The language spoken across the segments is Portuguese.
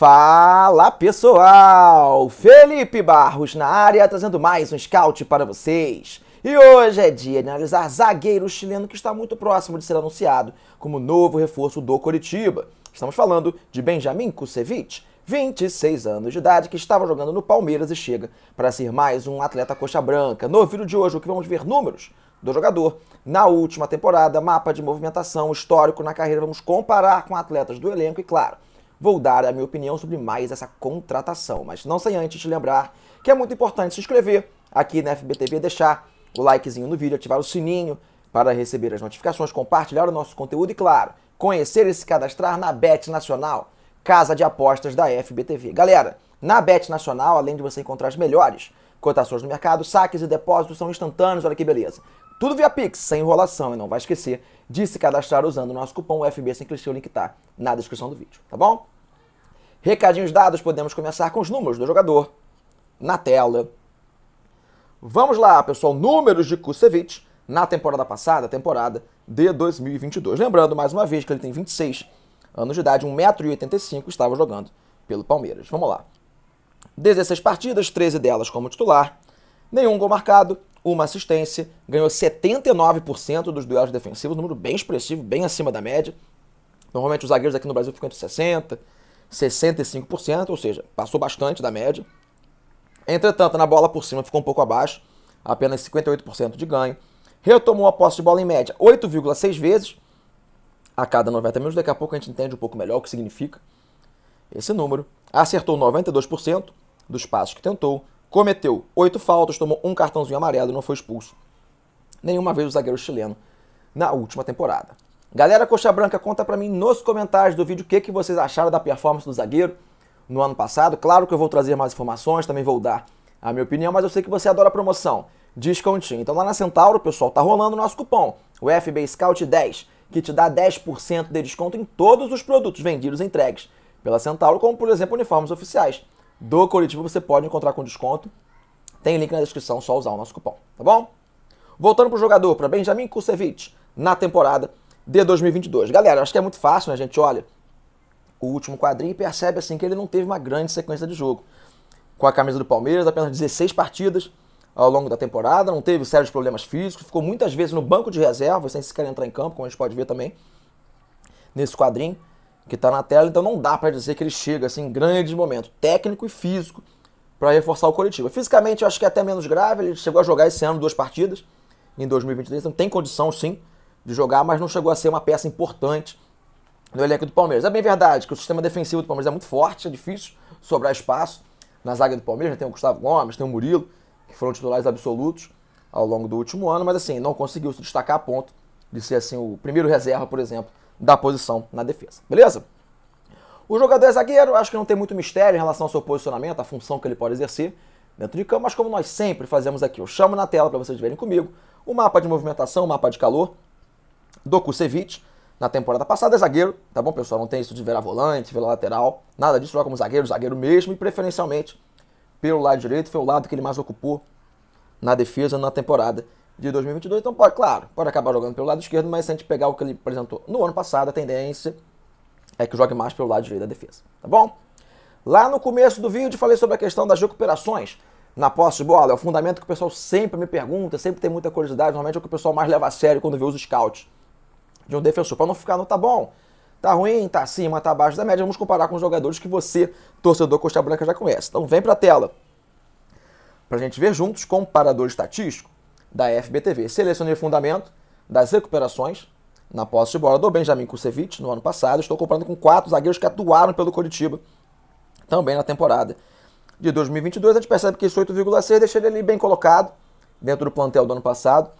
Fala pessoal! Felipe Barros na área trazendo mais um scout para vocês. E hoje é dia de analisar zagueiro chileno que está muito próximo de ser anunciado como novo reforço do Coritiba. Estamos falando de Benjamin Kusevich, 26 anos de idade, que estava jogando no Palmeiras e chega para ser mais um atleta coxa branca. No vídeo de hoje, o que vamos ver números do jogador na última temporada, mapa de movimentação histórico na carreira, vamos comparar com atletas do elenco e, claro, vou dar a minha opinião sobre mais essa contratação. Mas não sem antes te lembrar que é muito importante se inscrever aqui na FBTV, deixar o likezinho no vídeo, ativar o sininho para receber as notificações, compartilhar o nosso conteúdo e, claro, conhecer e se cadastrar na Bet Nacional, casa de apostas da FBTV. Galera, na Bet Nacional, além de você encontrar as melhores cotações no mercado, saques e depósitos são instantâneos, olha que beleza. Tudo via Pix, sem enrolação, e não vai esquecer de se cadastrar usando o nosso cupom FB sem clichê, o link tá na descrição do vídeo, tá bom? Recadinhos dados, podemos começar com os números do jogador na tela. Vamos lá, pessoal, números de Kusevich na temporada passada, temporada de 2022. Lembrando, mais uma vez, que ele tem 26 anos de idade, 1,85m, estava jogando pelo Palmeiras. Vamos lá. 16 partidas, 13 delas como titular, nenhum gol marcado, uma assistência, ganhou 79% dos duelos defensivos, um número bem expressivo, bem acima da média. Normalmente os zagueiros aqui no Brasil ficam entre 60% 65%, ou seja, passou bastante da média. Entretanto, na bola por cima ficou um pouco abaixo, apenas 58% de ganho. Retomou a posse de bola em média 8,6 vezes a cada 90 minutos. Daqui a pouco a gente entende um pouco melhor o que significa esse número. Acertou 92% dos passos que tentou, cometeu 8 faltas, tomou um cartãozinho amarelo e não foi expulso nenhuma vez o zagueiro chileno na última temporada. Galera Coxa Branca, conta para mim nos comentários do vídeo o que, que vocês acharam da performance do zagueiro no ano passado. Claro que eu vou trazer mais informações, também vou dar a minha opinião, mas eu sei que você adora promoção. Descontinho. Então lá na Centauro, pessoal, tá rolando o nosso cupom, o FB Scout 10, que te dá 10% de desconto em todos os produtos vendidos e entregues pela Centauro, como por exemplo uniformes oficiais do coletivo, você pode encontrar com desconto. Tem link na descrição, só usar o nosso cupom, tá bom? Voltando pro jogador, para Benjamin Kusevich, na temporada, de 2022. Galera, acho que é muito fácil, né? A gente olha o último quadrinho e percebe assim que ele não teve uma grande sequência de jogo. Com a camisa do Palmeiras, apenas 16 partidas ao longo da temporada, não teve sérios problemas físicos, ficou muitas vezes no banco de reservas sem sequer entrar em campo, como a gente pode ver também nesse quadrinho que está na tela, então não dá para dizer que ele chega assim em grandes momentos, técnico e físico, para reforçar o coletivo. Fisicamente, eu acho que é até menos grave, ele chegou a jogar esse ano duas partidas, em 2023, então tem condição sim de jogar, mas não chegou a ser uma peça importante no elenco do Palmeiras. É bem verdade que o sistema defensivo do Palmeiras é muito forte, é difícil sobrar espaço na zaga do Palmeiras. Né? Tem o Gustavo Gomes, tem o Murilo, que foram titulares absolutos ao longo do último ano, mas assim, não conseguiu se destacar a ponto de ser assim o primeiro reserva, por exemplo, da posição na defesa. Beleza? O jogador é zagueiro, acho que não tem muito mistério em relação ao seu posicionamento, a função que ele pode exercer dentro de campo, mas como nós sempre fazemos aqui, eu chamo na tela para vocês verem comigo o mapa de movimentação, o mapa de calor, Dokusevic, na temporada passada é zagueiro, tá bom, pessoal? Não tem isso de virar volante, virar lateral, nada disso, joga como zagueiro, zagueiro mesmo, e preferencialmente pelo lado direito, foi o lado que ele mais ocupou na defesa na temporada de 2022. Então, pode, claro, pode acabar jogando pelo lado esquerdo, mas se a gente pegar o que ele apresentou no ano passado, a tendência é que jogue mais pelo lado direito da defesa, tá bom? Lá no começo do vídeo falei sobre a questão das recuperações na posse de bola, é o fundamento que o pessoal sempre me pergunta, sempre tem muita curiosidade, normalmente é o que o pessoal mais leva a sério quando vê os scouts de um defensor, para não ficar no tá bom, tá ruim, tá acima, tá abaixo da média. Vamos comparar com os jogadores que você, torcedor Costa Branca, já conhece. Então vem para a tela para a gente ver juntos comparador estatístico da FBTV. Selecionei o fundamento das recuperações na posse de bola do Benjamin Kusevich no ano passado. Estou comparando com quatro zagueiros que atuaram pelo Coritiba também na temporada de 2022. A gente percebe que esse 8,6 deixa ele ali bem colocado dentro do plantel do ano passado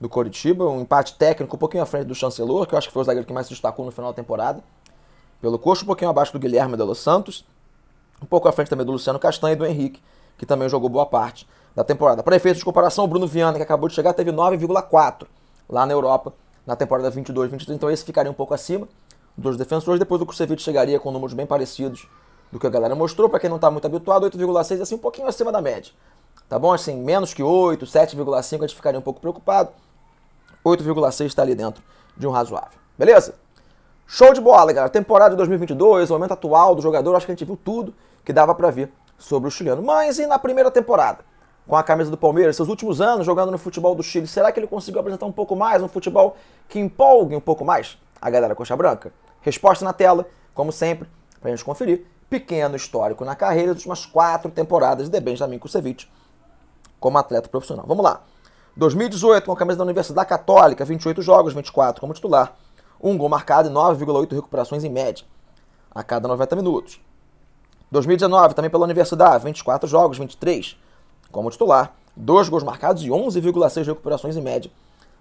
do Coritiba, um empate técnico um pouquinho à frente do Chancelor, que eu acho que foi o zagueiro que mais se destacou no final da temporada, pelo coxo, um pouquinho abaixo do Guilherme de Los Santos, um pouco à frente também do Luciano Castanho e do Henrique, que também jogou boa parte da temporada. Para efeito de comparação, o Bruno Viana, que acabou de chegar, teve 9,4 lá na Europa na temporada 22-23, então esse ficaria um pouco acima dos defensores. Depois o Kusevich chegaria com números bem parecidos do que a galera mostrou, para quem não está muito habituado, 8,6 assim, um pouquinho acima da média. Tá bom? Assim, menos que 8, 7,5 a gente ficaria um pouco preocupado. 8,6 está ali dentro de um razoável. Beleza? Show de bola, galera. Temporada de 2022, o momento atual do jogador, acho que a gente viu tudo que dava para ver sobre o chileno. Mas e na primeira temporada? Com a camisa do Palmeiras, seus últimos anos jogando no futebol do Chile, será que ele conseguiu apresentar um pouco mais, um futebol que empolgue um pouco mais a galera coxa branca? Resposta na tela, como sempre, pra gente conferir. Pequeno histórico na carreira das últimas quatro temporadas de Benjamin Kusevich como atleta profissional. Vamos lá. 2018, com a camisa da Universidade Católica, 28 jogos, 24 como titular. Um gol marcado e 9,8 recuperações em média, a cada 90 minutos. 2019, também pela Universidade, 24 jogos, 23 como titular. Dois gols marcados e 11,6 recuperações em média,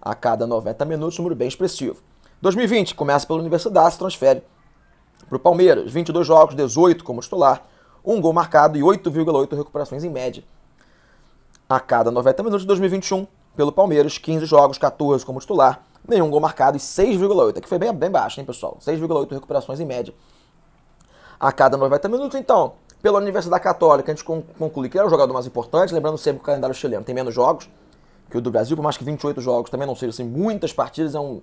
a cada 90 minutos, número bem expressivo. 2020, começa pela Universidade, se transfere para o Palmeiras, 22 jogos, 18 como titular. Um gol marcado e 8,8 recuperações em média, a cada 90 minutos. 2021, pelo Palmeiras, 15 jogos, 14 como titular, nenhum gol marcado e 6,8, que foi bem, bem baixo, hein, pessoal? 6,8 recuperações em média a cada 90 minutos. Então, pela Universidade Católica, a gente conclui que era é o jogador mais importante, lembrando sempre que o calendário chileno tem menos jogos que o do Brasil, por mais que 28 jogos também não sejam assim, muitas partidas, é um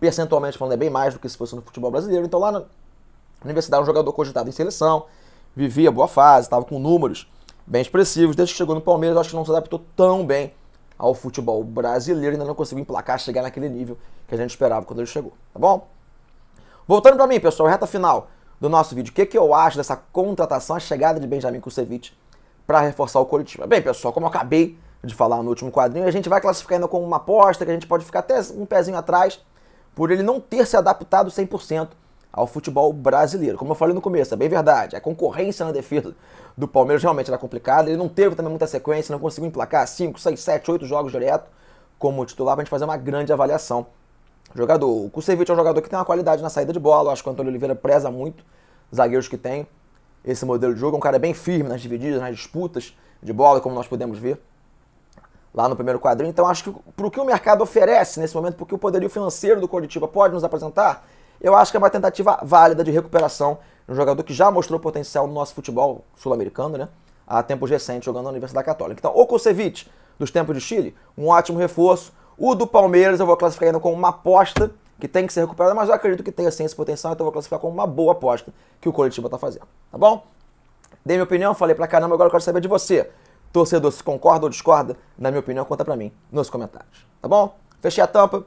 percentualmente falando é bem mais do que se fosse no futebol brasileiro. Então, lá na Universidade, um jogador cogitado em seleção, vivia boa fase, estava com números bem expressivos, desde que chegou no Palmeiras, acho que não se adaptou tão bem ao futebol brasileiro, ainda não conseguiu emplacar, chegar naquele nível que a gente esperava quando ele chegou, tá bom? Voltando para mim, pessoal, reta final do nosso vídeo. O que, que eu acho dessa contratação, a chegada de Benjamin Kusevich para reforçar o Coritiba? Bem, pessoal, como eu acabei de falar no último quadrinho, a gente vai classificar ainda como uma aposta, que a gente pode ficar até um pezinho atrás, por ele não ter se adaptado 100% ao futebol brasileiro. Como eu falei no começo, é bem verdade, a concorrência na defesa do Palmeiras realmente era complicada, ele não teve também muita sequência, não conseguiu emplacar 5, 6, 7, 8 jogos direto como titular para a gente fazer uma grande avaliação. O jogador, o Kusevich é um jogador que tem uma qualidade na saída de bola, eu acho que o Antônio Oliveira preza muito, zagueiros que tem esse modelo de jogo, é um cara bem firme nas divididas, nas disputas de bola, como nós podemos ver lá no primeiro quadrinho. Então acho que para o que o mercado oferece nesse momento, porque o poderio financeiro do Coritiba pode nos apresentar, eu acho que é uma tentativa válida de recuperação. Um jogador que já mostrou potencial no nosso futebol sul-americano, né? Há tempos recentes, jogando na Universidade Católica. Então, o Kusevich, dos tempos de Chile, um ótimo reforço. O do Palmeiras eu vou classificar ainda como uma aposta que tem que ser recuperada, mas eu acredito que tenha sim esse potencial, então eu vou classificar como uma boa aposta que o coletivo tá fazendo, tá bom? Dei minha opinião, falei pra caramba, agora eu quero saber de você. Torcedor, se concorda ou discorda, na minha opinião, conta pra mim nos comentários, tá bom? Fechei a tampa,